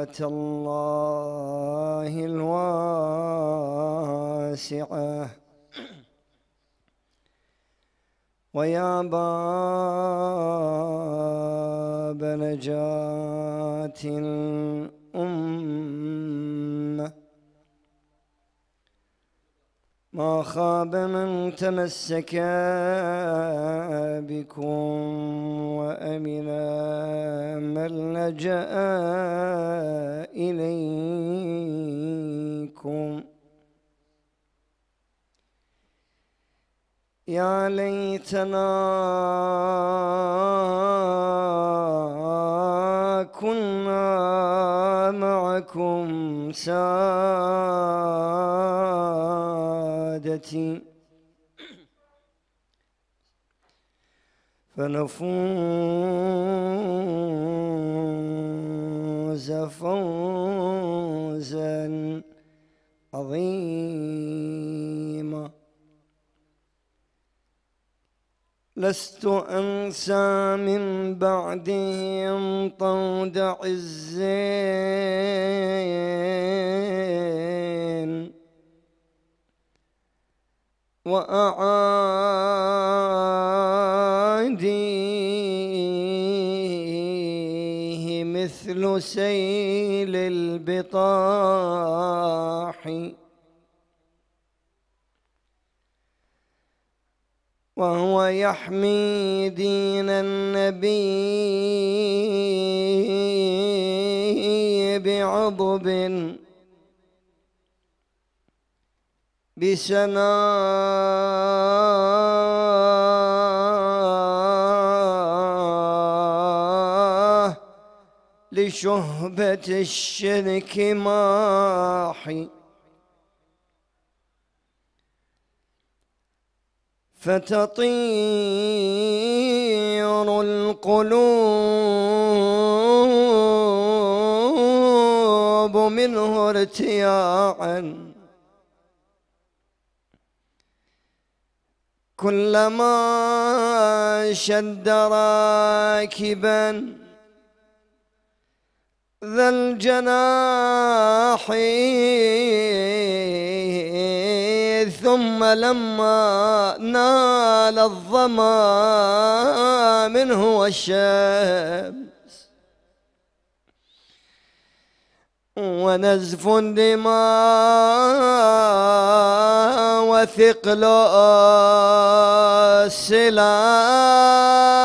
رحمة الله الواسعة ويا باب نجاة الأمة ما خاب من تمسك بكم وأمن من لجأ إليكم يا ليتنا كنا معكم سادتي فنفوز فاز فوزا عظيما لست أنسى من بعدهم طود عزين وأعادي مثل سيل البطاح وهو يحمي دين النبي بعضب بسنان لشهبة الشرك ماحي فتطير القلوب منه ارتياعا كلما شد راكبا ذا الجناح ثم لما نال الظما منه والشمس ونزف دماء وثقل السلام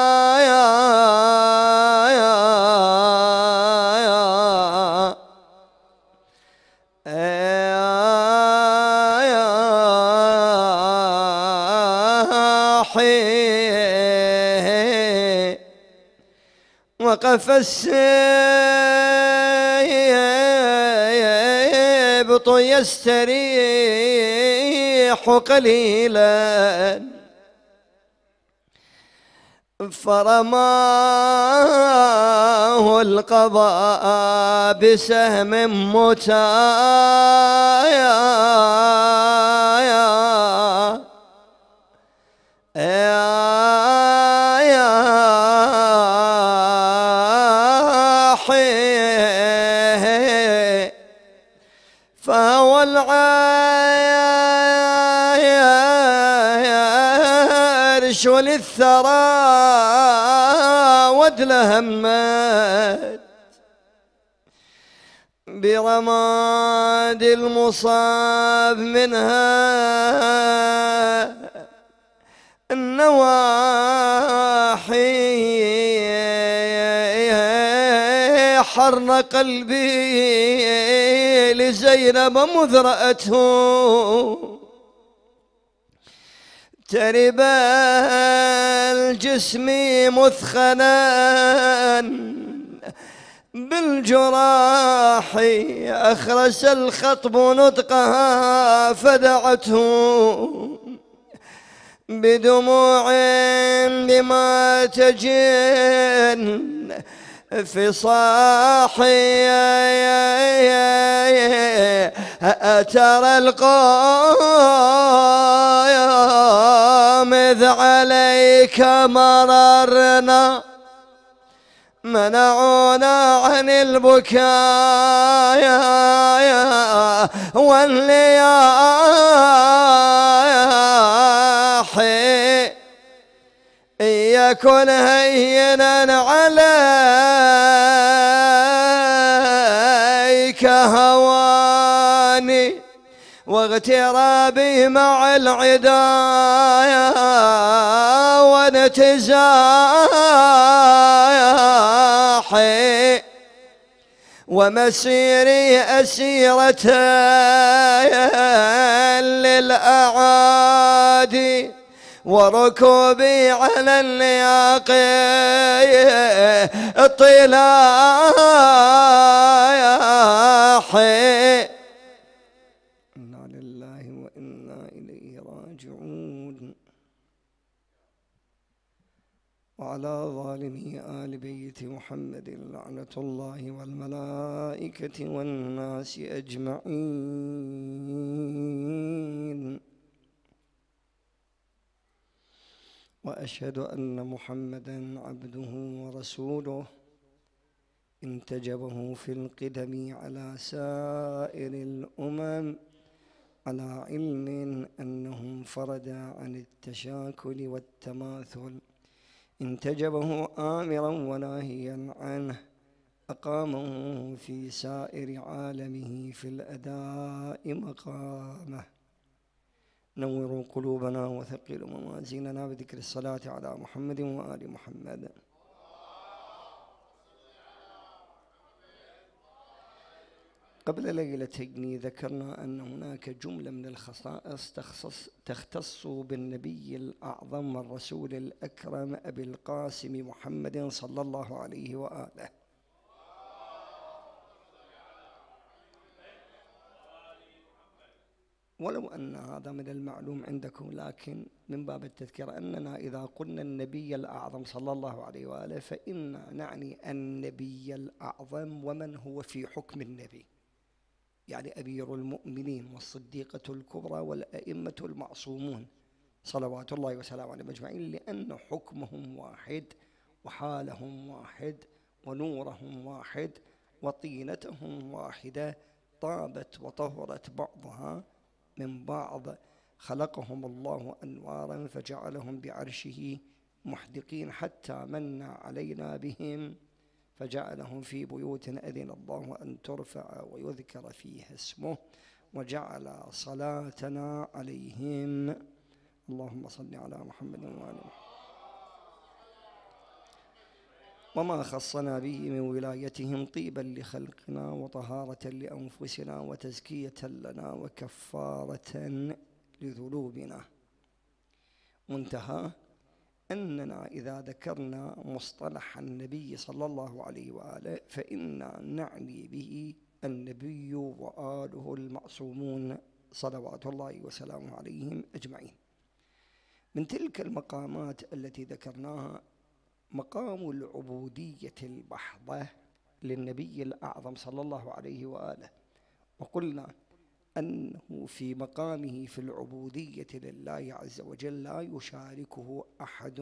وقف السيبط يستريح قليلا فرماه القضاء بسهم متايا يا فهوى العرش للثرى وادلهمت برماد المصاب منها النواحي حرن قلبي لزينب مذرأته ترب الجسم مثخنا بالجراح أخرس الخطب نطقها فدعته بدموع بما تجن في صاحي ترى القوم إذ عليك مررنا منعونا عن البكاء واللياح يكن هينا عليك هواني واغترابي مع العدايا وانتزاحي ومسيري أسيرة للأعادي وركوبي على اللياقي طلاحي إنا لله وإنا إليه راجعون وعلى ظالمي آل بيت محمد لعنة الله والملائكة والناس أجمعين واشهد ان محمدا عبده ورسوله انتجبه في القدم على سائر الامم على علم انه انفرد عن التشاكل والتماثل انتجبه امرا وناهيا عنه اقامه في سائر عالمه في الاداء مقامه نوروا قلوبنا وثقلوا موازيننا بذكر الصلاة على محمد وآل محمد قبل ليلتين ذكرنا أن هناك جملة من الخصائص تخصص تختص بالنبي الأعظم والرسول الأكرم أبي القاسم محمد صلى الله عليه وآله ولو أن هذا من المعلوم عندكم لكن من باب التذكير أننا إذا قلنا النبي الأعظم صلى الله عليه وآله فإنا نعني النبي الأعظم ومن هو في حكم النبي يعني أمير المؤمنين والصديقة الكبرى والأئمة المعصومون صلوات الله وسلامه عليهم أجمعين لأن حكمهم واحد وحالهم واحد ونورهم واحد وطينتهم واحدة طابت وطهرت بعضها من بعض خلقهم الله أنوارا فجعلهم بعرشه محدقين حتى من علينا بهم فجعلهم في بيوت أذن الله أن ترفع ويذكر فيها اسمه وجعل صلاتنا عليهم اللهم صل على محمد وعلى محمد وما خصنا به من ولايتهم طيبا لخلقنا وطهارة لأنفسنا وتزكية لنا وكفارة لذنوبنا منتهى أننا إذا ذكرنا مصطلح النبي صلى الله عليه وآله فإنا نعني به النبي وآله المعصومون صلوات الله وسلامه عليهم أجمعين من تلك المقامات التي ذكرناها مقام العبودية البحضة للنبي الأعظم صلى الله عليه وآله وقلنا أنه في مقامه في العبودية لله عز وجل لا يشاركه أحد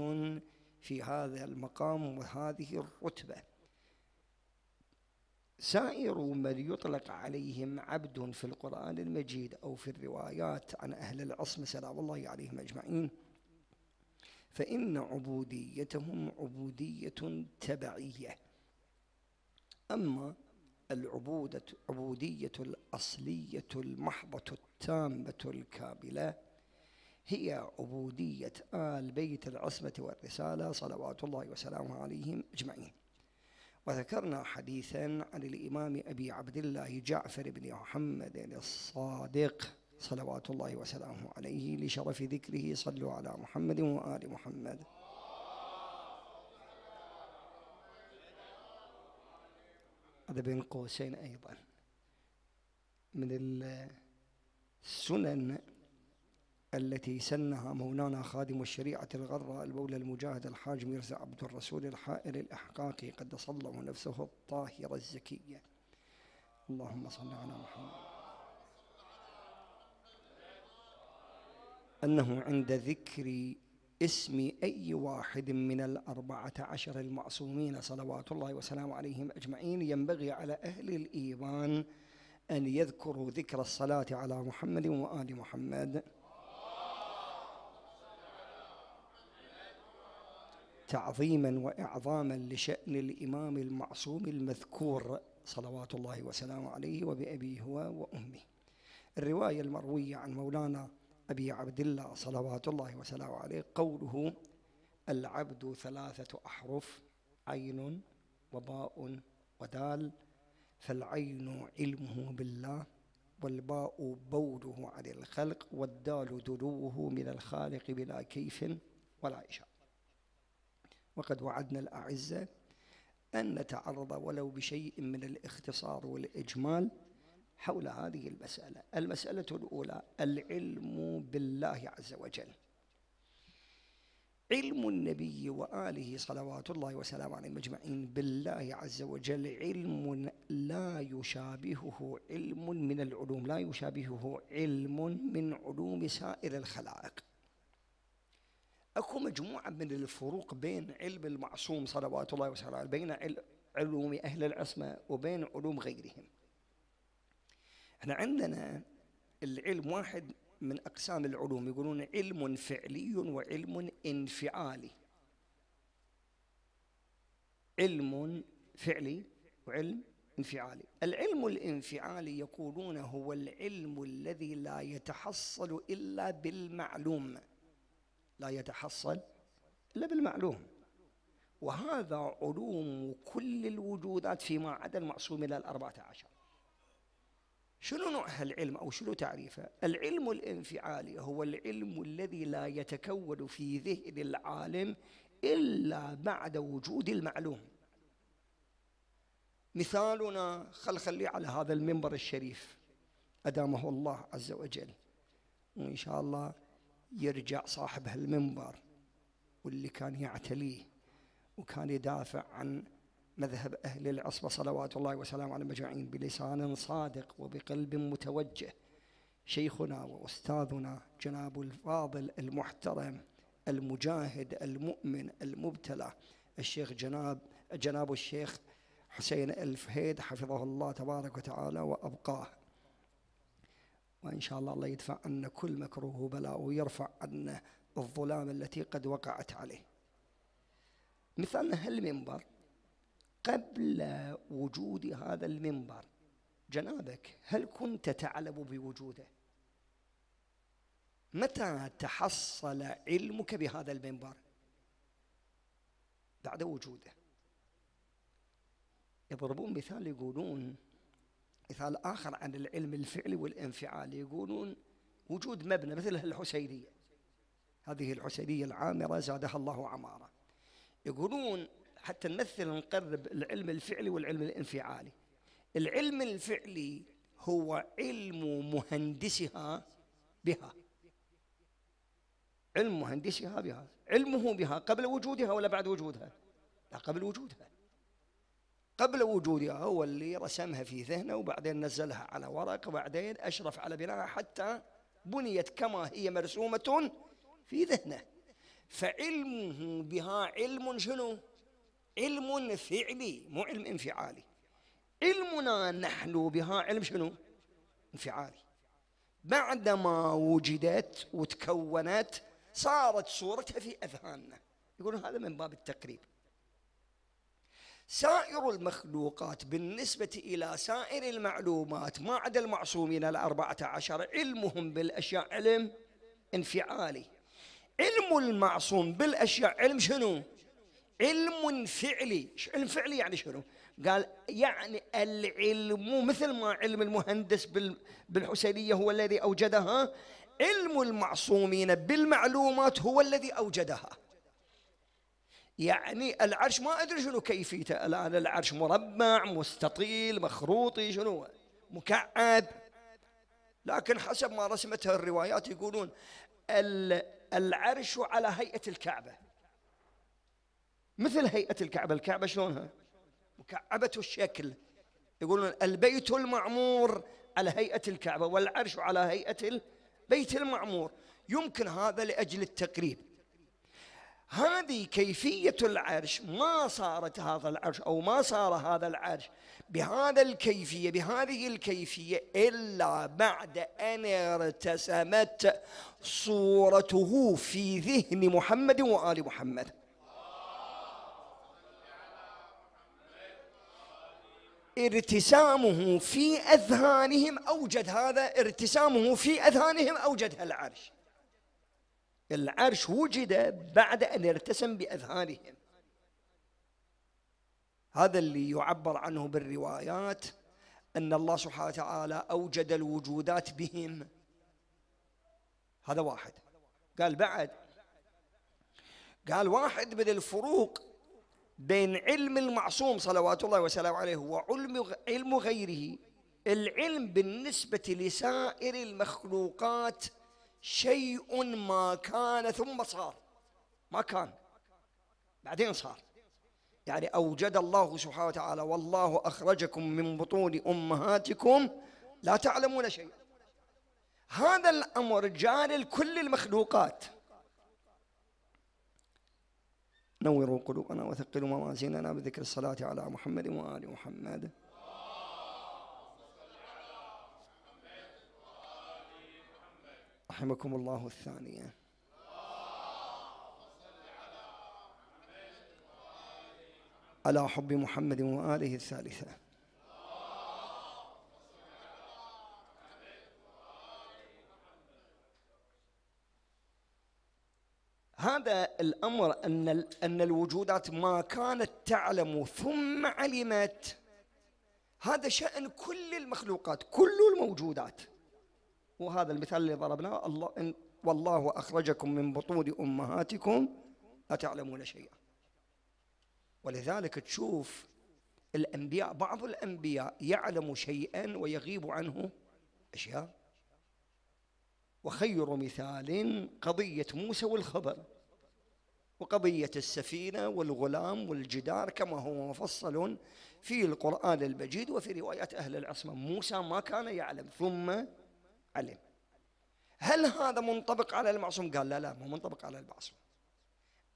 في هذا المقام وهذه الرتبة سائر من يطلق عليهم عبد في القرآن المجيد أو في الروايات عن أهل العصم سلام الله عليهم أجمعين فإن عبوديتهم عبودية تبعية أما العبودة عبودية الأصلية المحضة التامة الكاملة هي عبودية آل بيت العصمة والرسالة صلوات الله وسلامه عليهم أجمعين وذكرنا حديثا عن الإمام أبي عبد الله جعفر بن محمد الصادق صلوات الله وسلامه عليه لشرف ذكره صلوا على محمد وآل محمد هذا بين قوسين أيضا من السنن التي سنها مولانا خادم الشريعة الغراء البولى المجاهد الحاج ميرزا عبد الرسول الحائر الإحقاقي قد صلى نفسه الطاهرة الزكية اللهم صل على محمد أنه عند ذكر اسم أي واحد من الأربعة عشر المعصومين صلوات الله وسلامه عليهم أجمعين ينبغي على أهل الإيمان أن يذكروا ذكر الصلاة على محمد وآل محمد تعظيما وإعظاما لشأن الإمام المعصوم المذكور صلوات الله وسلامه عليه وبأبيه هو وأمه الرواية المروية عن مولانا أبي عبد الله صلوات الله وسلامه عليه قوله العبد ثلاثة أحرف عين وباء ودال فالعين علمه بالله والباء بوله عن الخلق والدال دلوه من الخالق بلا كيف ولا إشاء وقد وعدنا الأعزة أن نتعرض ولو بشيء من الاختصار والإجمال حول هذه المسألة المسألة الأولى العلم بالله عز وجل علم النبي وآله صلوات الله وسلامه عليهم أجمعين بالله عز وجل علم لا يشابهه علم من العلوم لا يشابهه علم من علوم سائر الخلائق اكو مجموعة من الفروق بين علم المعصوم صلوات الله وسلامه بين علوم أهل العصمة وبين علوم غيرهم احنا عندنا العلم واحد من أقسام العلوم يقولون علم فعلي وعلم انفعالي علم فعلي وعلم انفعالي العلم الانفعالي يقولون هو العلم الذي لا يتحصل إلا بالمعلوم لا يتحصل إلا بالمعلوم وهذا علوم كل الوجودات فيما عدا المعصوم إلى الأربعة عشر شنو نوع هالعلم أو شنو تعريفه العلم الانفعالي هو العلم الذي لا يتكون في ذهن العالم إلا بعد وجود المعلوم مثالنا خل خلي على هذا المنبر الشريف أدامه الله عز وجل وإن شاء الله يرجع صاحب هالمنبر واللي كان يعتليه وكان يدافع عن مذهب أهل العصبة صلوات الله وسلامه على المجمعين بلسان صادق وبقلب متوجه شيخنا وأستاذنا جناب الفاضل المحترم المجاهد المؤمن المبتلى الشيخ جناب جناب الشيخ حسين الفهيد حفظه الله تبارك وتعالى وأبقاه وإن شاء الله الله يدفع عنا كل مكروه بلاء ويرفع عنا الظلام التي قد وقعت عليه مثلنا هالمنبر قبل وجود هذا المنبر جنابك هل كنت تعلم بوجوده متى تحصل علمك بهذا المنبر بعد وجوده يضربون مثال يقولون مثال آخر عن العلم الفعلي والانفعالي يقولون وجود مبنى مثل الحسينية هذه الحسينية العامرة زادها الله عمارة يقولون حتى نمثل نقرب العلم الفعلي والعلم الانفعالي العلم الفعلي هو علم مهندسها بها علم مهندسها بها علمه بها قبل وجودها ولا بعد وجودها لا قبل وجودها قبل وجودها هو اللي رسمها في ذهنه وبعدين نزلها على ورق وبعدين أشرف على بنائها حتى بنيت كما هي مرسومة في ذهنه فعلمه بها علم شنو علم فعلي مو علم انفعالي علمنا نحن بها علم شنو انفعالي بعدما وجدت وتكونت صارت صورتها في أذهاننا يقولون هذا من باب التقريب سائر المخلوقات بالنسبة إلى سائر المعلومات ما عدا المعصومين الأربعة عشر علمهم بالأشياء علم انفعالي علم المعصوم بالأشياء علم شنو علم فعلي علم فعلي يعني شنو قال يعني العلم مثل ما علم المهندس بالحسينية هو الذي أوجدها علم المعصومين بالمعلومات هو الذي أوجدها يعني العرش ما أدري شنو كيفيته الآن العرش مربع مستطيل مخروطي شنو مكعب لكن حسب ما رسمتها الروايات يقولون العرش على هيئة الكعبة مثل هيئة الكعبة الكعبة شلونها مكعبة الشكل يقولون البيت المعمور على هيئة الكعبة والعرش على هيئة البيت المعمور يمكن هذا لأجل التقريب هذه كيفية العرش ما صارت هذا العرش أو ما صار هذا العرش بهذا الكيفية بهذه الكيفية إلا بعد أن ارتسمت صورته في ذهن محمد وآل محمد ارتسامه في أذهانهم أوجد هذا ارتسامه في أذهانهم أوجد العرش العرش وجد بعد أن ارتسم بأذهانهم هذا اللي يعبر عنه بالروايات أن الله سبحانه وتعالى أوجد الوجودات بهم هذا واحد قال بعد قال واحد من الفروق بين علم المعصوم صلوات الله وسلامه عليه وعلم علم غيره العلم بالنسبة لسائر المخلوقات شيء ما كان ثم صار ما كان بعدين صار يعني أوجد الله سبحانه وتعالى والله أخرجكم من بطون أمهاتكم لا تعلمون شيئا هذا الأمر جار لكل المخلوقات نوروا قلوبنا وثقلوا موازيننا بذكر الصلاة على محمد وآل محمد رحمكم الله الثانية على حب محمد وآله الثالثة هذا الأمر أن, أن الوجودات ما كانت تعلم ثم علمت هذا شأن كل المخلوقات كل الموجودات وهذا المثال اللي ضربناه الله إن والله أخرجكم من بطون أمهاتكم لا تعلمون شيئا ولذلك تشوف الأنبياء بعض الأنبياء يعلم شيئا ويغيب عنه أشياء وخير مثال قضية موسى والخبر وقضية السفينة والغلام والجدار كما هو مفصل في القرآن المجيد وفي روايات أهل العصمة موسى ما كان يعلم ثم علم هل هذا منطبق على المعصوم؟ قال لا لا مو منطبق على المعصوم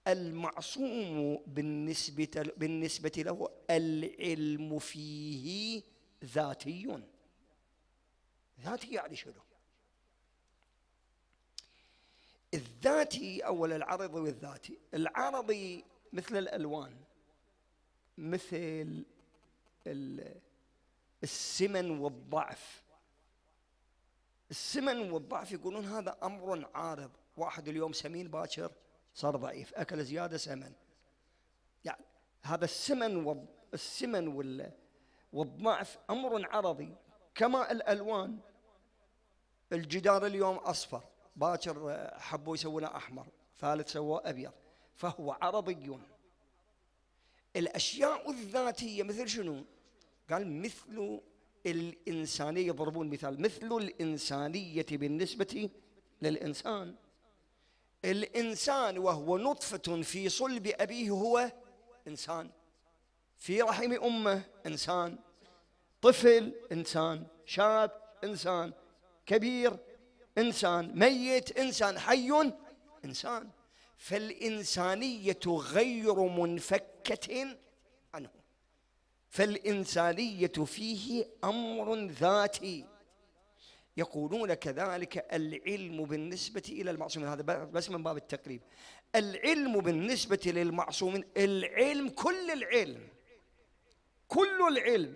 المعصوم بالنسبة بالنسبة له العلم فيه ذاتي ذاتي يعني شنو؟ الذاتي أول العرضي والذاتي العرضي مثل الألوان مثل السمن والضعف السمن والضعف يقولون هذا أمر عارض واحد اليوم سمين باكر صار ضعيف أكل زيادة سمن يعني هذا السمن وال... السمن والضعف أمر عرضي كما الألوان الجدار اليوم أصفر باكر آه، حبوا يسوونه أحمر ثالث سووه أبيض فهو عربي الأشياء الذاتية مثل شنو قال مثل الإنسانية يضربون مثال مثل الإنسانية بالنسبة للإنسان الإنسان وهو نطفة في صلب أبيه هو إنسان في رحم أمه إنسان طفل إنسان شاب إنسان كبير إنسان ميت إنسان حي إنسان فالإنسانية غير منفكة عنه فالإنسانية فيه أمر ذاتي يقولون كذلك العلم بالنسبة إلى المعصومين هذا بس من باب التقريب العلم بالنسبة للمعصومين العلم كل العلم كل العلم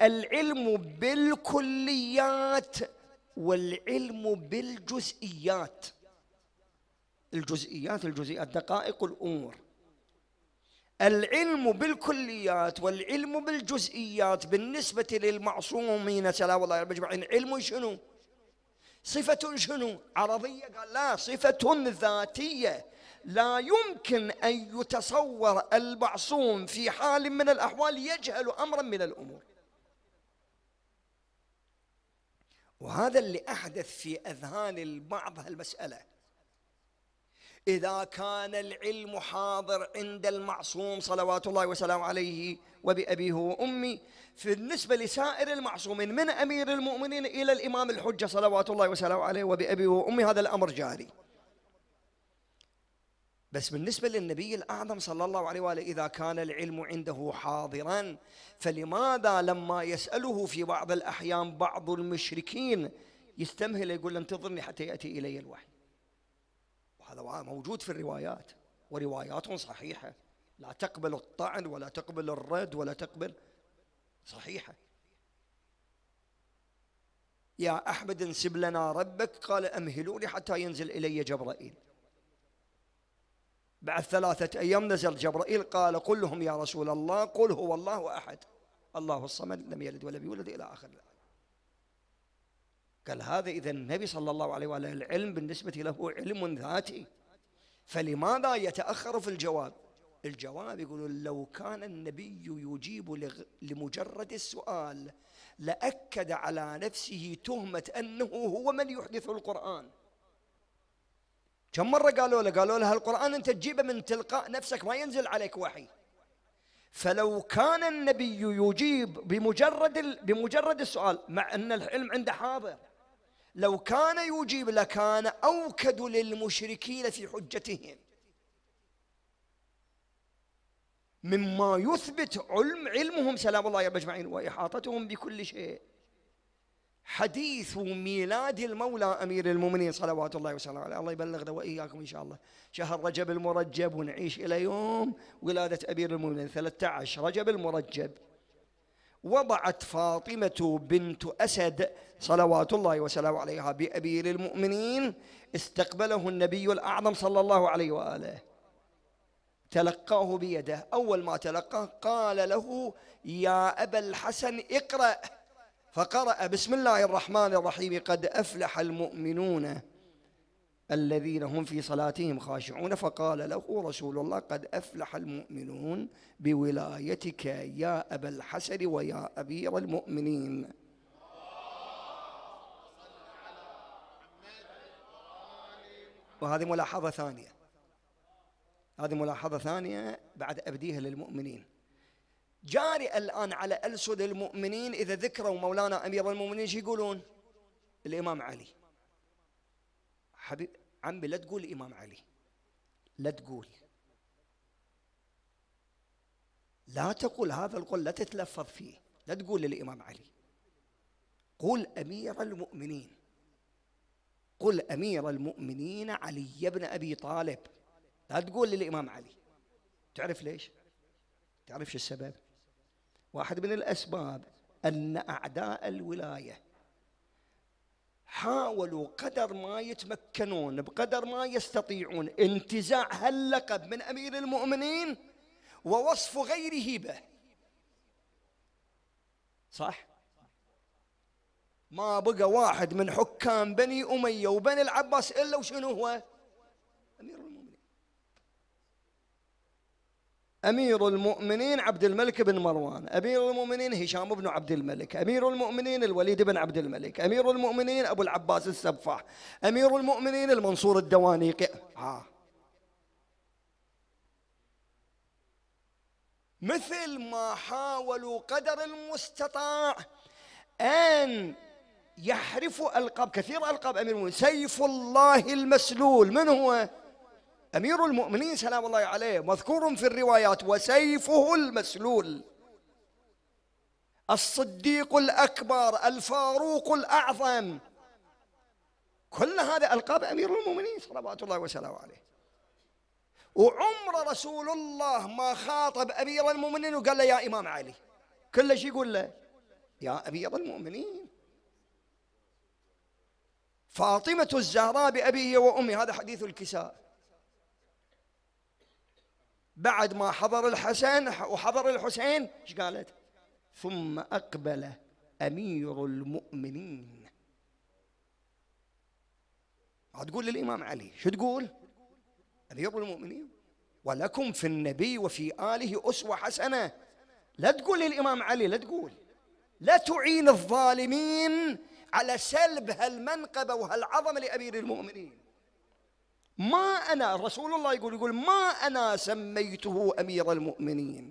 العلم بالكليات والعلم بالجزئيات الجزئيات الجزئيات دقائق الأمور العلم بالكليات والعلم بالجزئيات بالنسبة للمعصومين سلام الله رب أجمعين علم شنو؟ صفة شنو؟ عرضية قال لا صفة ذاتية لا يمكن أن يتصور المعصوم في حال من الأحوال يجهل أمرا من الأمور وهذا اللي أحدث في أذهان البعض هالمسألة إذا كان العلم حاضر عند المعصوم صلوات الله وسلامه عليه وبأبيه وأمي النسبة لسائر المعصومين من أمير المؤمنين إلى الإمام الحجة صلوات الله وسلامه عليه وبأبيه وأمي هذا الأمر جاري بس بالنسبة للنبي الأعظم صلى الله عليه وآله إذا كان العلم عنده حاضرا فلماذا لما يسأله في بعض الأحيان بعض المشركين يستمهل يقول له انتظرني حتى يأتي إلي الوحي وهذا موجود في الروايات وروايات صحيحة لا تقبل الطعن ولا تقبل الرد ولا تقبل صحيحة يا أحمد انسب لنا ربك قال أمهلوني حتى ينزل إلي جبرائيل بعد ثلاثة أيام نزل جبرائيل قال قل لهم يا رسول الله قل هو الله أحد الله الصمد لم يلد ولم يولد إلى آخر الآية قال هذا إذا النبي صلى الله عليه وآله العلم بالنسبة له علم ذاتي فلماذا يتأخر في الجواب الجواب يقولون لو كان النبي يجيب لمجرد السؤال لأكد على نفسه تهمة أنه هو من يحدث القرآن كم مرة قالوا له قالوا له القرآن أنت تجيبه من تلقاء نفسك ما ينزل عليك وحي فلو كان النبي يجيب بمجرد بمجرد السؤال مع أن العلم عنده حاضر لو كان يجيب لكان أوكد للمشركين في حجتهم مما يثبت علم علمهم سلام الله يا أجمعين وإحاطتهم بكل شيء حديث ميلاد المولى امير المؤمنين صلوات الله وسلامه عليه الله يبلغنا واياكم ان شاء الله شهر رجب المرجب ونعيش الى يوم ولاده امير المؤمنين 13 رجب المرجب وضعت فاطمه بنت اسد صلوات الله وسلامه عليها بامير المؤمنين استقبله النبي الاعظم صلى الله عليه واله تلقاه بيده اول ما تلقاه قال له يا ابا الحسن اقرأ فقرأ بسم الله الرحمن الرحيم قد أفلح المؤمنون الذين هم في صلاتهم خاشعون فقال له رسول الله قد أفلح المؤمنون بولايتك يا أبا الحسن ويا أبير المؤمنين وهذه ملاحظة ثانية هذه ملاحظة ثانية بعد أبديها للمؤمنين جاري الآن على ألسن المؤمنين إذا ذكروا مولانا أمير المؤمنين شو يقولون الإمام علي حبيب عمي لا تقول الإمام علي لا تقول لا تقول هذا القول لا تتلفظ فيه لا تقول الامام علي قل أمير المؤمنين قل أمير المؤمنين علي بن أبي طالب لا تقول للإمام علي تعرف ليش؟ تعرف شو السبب؟ واحد من الأسباب أن أعداء الولاية حاولوا قدر ما يتمكنون بقدر ما يستطيعون انتزاع هاللقب من أمير المؤمنين ووصف غيره به صح؟ ما بقى واحد من حكام بني أمية وبني العباس إلا وشنو هو؟ أمير المؤمنين عبد الملك بن مروان أمير المؤمنين هشام بن عبد الملك أمير المؤمنين الوليد بن عبد الملك أمير المؤمنين أبو العباس السفاح أمير المؤمنين المنصور الدوانيقي آه. مثل ما حاولوا قدر المستطاع أن يحرفوا ألقاب كثير ألقاب أمير المؤمنين سيف الله المسلول من هو؟ أمير المؤمنين سلام الله عليه مذكور في الروايات وسيفه المسلول الصديق الأكبر الفاروق الأعظم كل هذا ألقاب أمير المؤمنين صلوات الله وسلامه عليه وعمر رسول الله ما خاطب أمير المؤمنين وقال له يا إمام علي كل شيء يقول له يا أمير المؤمنين فاطمة الزهراء بأبيه وأمي هذا حديث الكساء بعد ما حضر الحسن وحضر الحسين ايش قالت ثم أقبل أمير المؤمنين تقول للإمام علي شو تقول أمير المؤمنين ولكم في النبي وفي آله أسوة حسنة لا تقول للإمام علي لا تقول لا تعين الظالمين على سلب هالمنقبة وهالعظمة لأمير المؤمنين ما أنا رسول الله يقول يقول ما أنا سميته أمير المؤمنين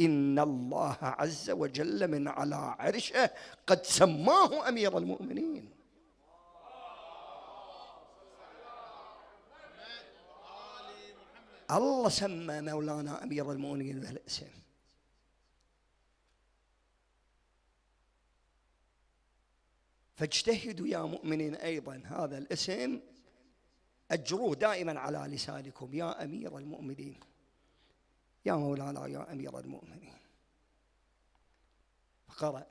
إن الله عز وجل من على عرشه قد سماه أمير المؤمنين الله سمى مولانا أمير المؤمنين بهالاسم فاجتهدوا يا مؤمنين أيضا هذا الاسم أجروه دائما على لسانكم يا أمير المؤمنين يا مولانا يا أمير المؤمنين فقرأ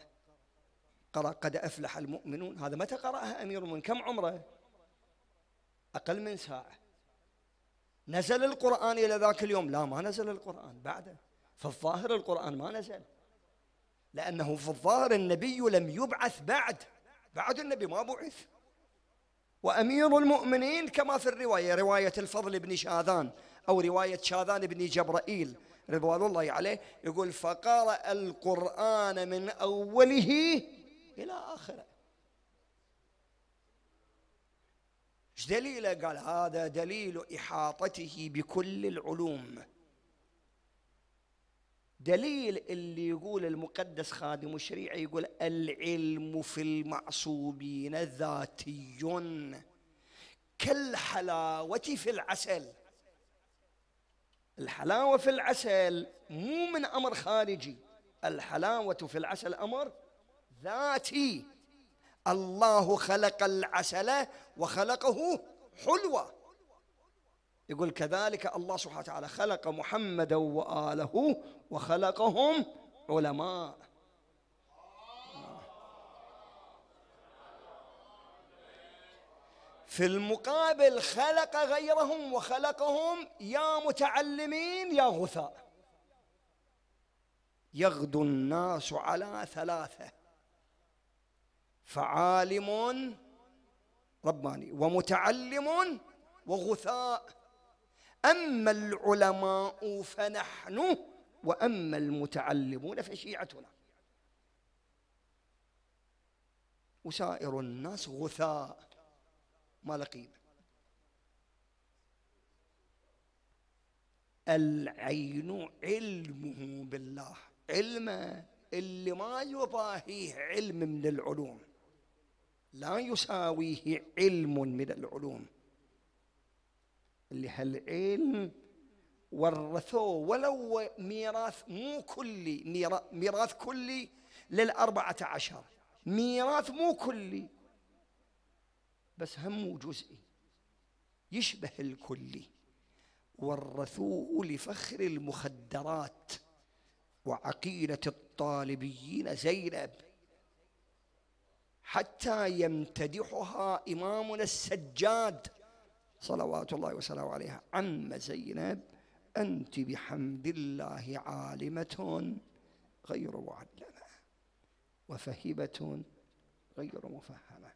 قرأ قد أفلح المؤمنون هذا متى قرأها أمير المؤمنين كم عمره أقل من ساعة نزل القرآن إلى ذاك اليوم لا ما نزل القرآن بعده فالظاهر القرآن ما نزل لأنه في الظاهر النبي لم يبعث بعد بعد النبي ما بعث وأمير المؤمنين كما في الرواية رواية الفضل بن شاذان أو رواية شاذان بن جبرائيل رضوان الله عليه يقول فقرأ القرآن من أوله إلى آخره ايش دليله؟ قال هذا دليل إحاطته بكل العلوم دليل اللي يقول المقدس خادم الشريعة يقول العلم في المعصوبين ذاتي كالحلاوة في العسل الحلاوة في العسل مو من أمر خارجي الحلاوة في العسل أمر ذاتي الله خلق العسل وخلقه حلوه يقول كذلك الله سبحانه وتعالى خلق محمدا وآله وخلقهم علماء في المقابل خلق غيرهم وخلقهم يا متعلمين يا غثاء يغدو الناس على ثلاثة فعالم رباني ومتعلم وغثاء أما العلماء فنحن وأما المتعلمون فشيعتنا وسائر الناس غثاء ما له قيمة العين علمه بالله علمه اللي ما يضاهيه علم من العلوم لا يساويه علم من العلوم اللي هالعين ورثوه ولو ميراث مو كلي ميراث كلي للأربعة عشر ميراث مو كلي بس هم جزئي يشبه الكلي ورثوه لفخر المخدرات وعقيدة الطالبيين زينب حتى يمتدحها إمامنا السجاد صلوات الله وسلامه عليها عم زينب أنت بحمد الله عالمة غير معلمة وفهبة غير مفهمة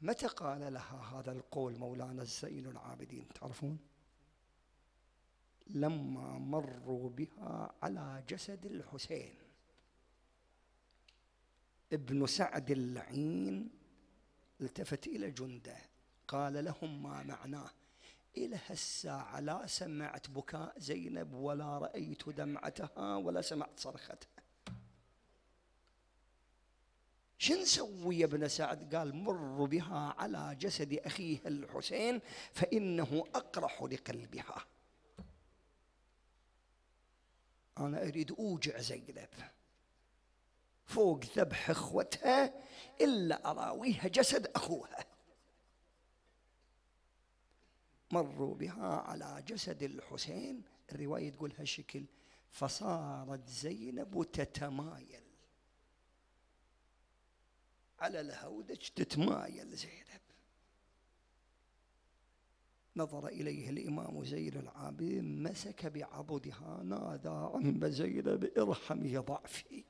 متى قال لها هذا القول مولانا الزين العابدين تعرفون لما مروا بها على جسد الحسين ابن سعد اللعين التفت إلى جنده قال لهم ما معناه إلى هالساعة لا سمعت بكاء زينب ولا رأيت دمعتها ولا سمعت صرختها شن سوي ابن سعد قال مر بها على جسد أخيها الحسين فإنه أقرح لقلبها أنا أريد أوجع زينب فوق ذبح إخوتها إلا أراويها جسد أخوها مروا بها على جسد الحسين الرواية تقول هالشكل فصارت زينب تتمايل على الهودج تتمايل زينب نظر إليه الإمام زين العابدين مسك بعبدها نادى عم زينب ارحمي ضعفي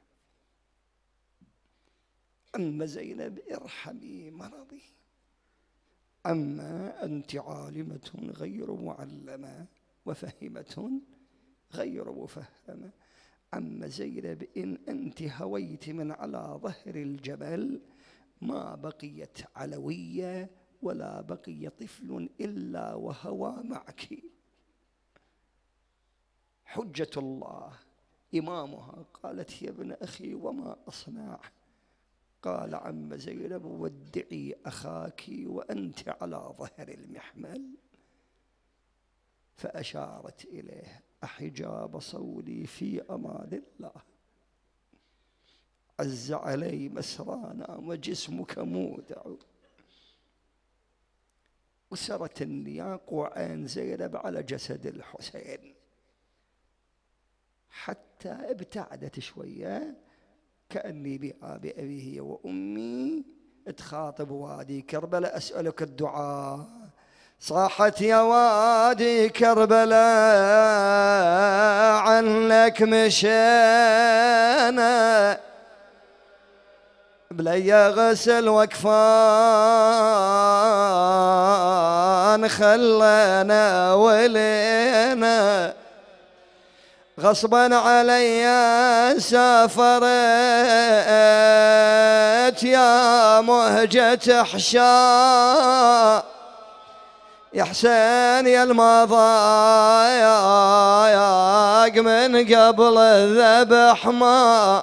عم زينب ارحمي مرضي أما أنت عالمة غير معلمة وفهمة غير مفهمة أما زينب إن أنت هويت من على ظهر الجبل ما بقيت علوية ولا بقي طفل إلا وهوى معك حجة الله إمامها قالت يا ابن أخي وما أصنع قال عم زينب ودعي أخاك وأنت على ظهر المحمل فأشارت إليه أحجاب صولي في أمان الله عز علي مسرانا وجسمك مودع وسرت النياق وعين زينب على جسد الحسين حتى ابتعدت شويه كأبي بأبيه وأمي تخاطب وادي كربلاء أسألك الدعاء صاحت يا وادي كربلاء عنك مشينا بلي غسل وكفان خلنا ولينا غصبا علي سافرت يا مهجة حشا يا حسين يا المضايق من قبل الذبح ما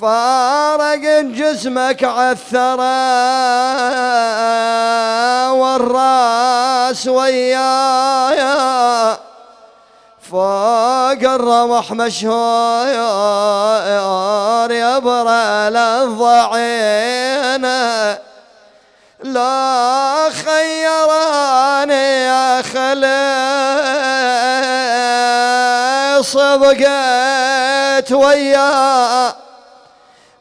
فارق جسمك عثرة والراس ويايا فوق الرمح مشهور يبرى الضعينة لا خيراني يا خلي صبقت وياه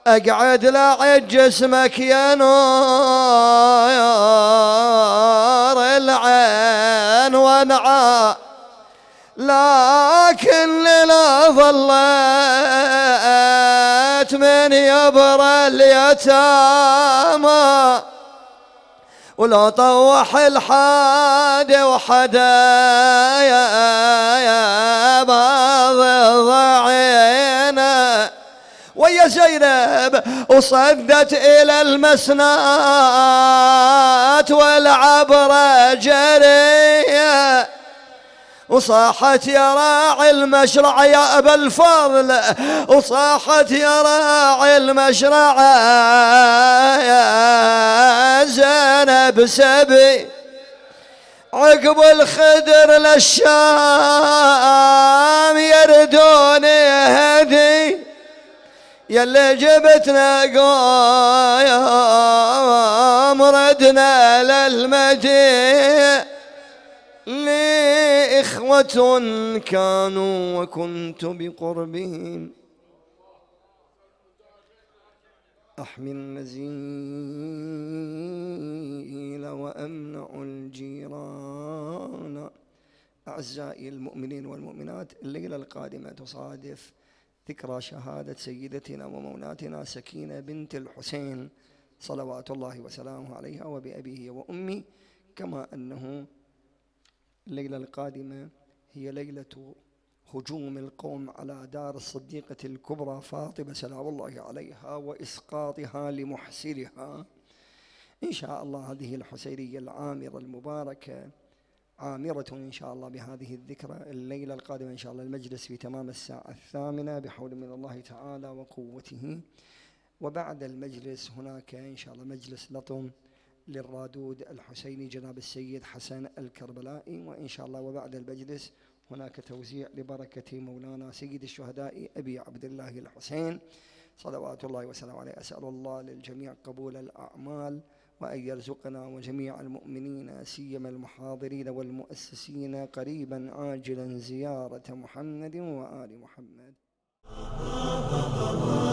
اقعد لعد جسمك يا نور العين ونعاه لكن لا ظلت من يبر اليتامى ولو طوح الحاد وحدايا بعض ضعينا ويا زينب وصدت إلى المسنات والعبرة جريه وصاحت يا راعي المشرع يا أبا الفضل وصاحت يا راعي المشرع يا زينب سبي عقب الخدر للشام يردون يا اللي جبتنا قوم ردنا للمدينة لي إخوة كانوا وكنت بقربهم أحمي المزيل وأمنع الجيران أعزائي المؤمنين والمؤمنات الليلة القادمة تصادف ذكرى شهادة سيدتنا ومولاتنا سكينة بنت الحسين صلوات الله وسلامه عليها وبأبيه وأمي كما أنه الليلة القادمة هي ليلة هجوم القوم على دار الصديقة الكبرى فاطمة سلام الله عليها وإسقاطها لمحسنها إن شاء الله هذه الحسيرية العامرة المباركة عامرة إن شاء الله بهذه الذكرى الليلة القادمة إن شاء الله المجلس في تمام الساعة الثامنة بحول من الله تعالى وقوته وبعد المجلس هناك إن شاء الله مجلس لطم للرادود الحسيني جناب السيد حسن الكربلائي وإن شاء الله وبعد المجلس هناك توزيع لبركة مولانا سيد الشهداء أبي عبد الله الحسين صلوات الله وسلامه عليه أسأل الله للجميع قبول الأعمال وأن يرزقنا وجميع المؤمنين سيما المحاضرين والمؤسسين قريبا عاجلا زيارة محمد وآل محمد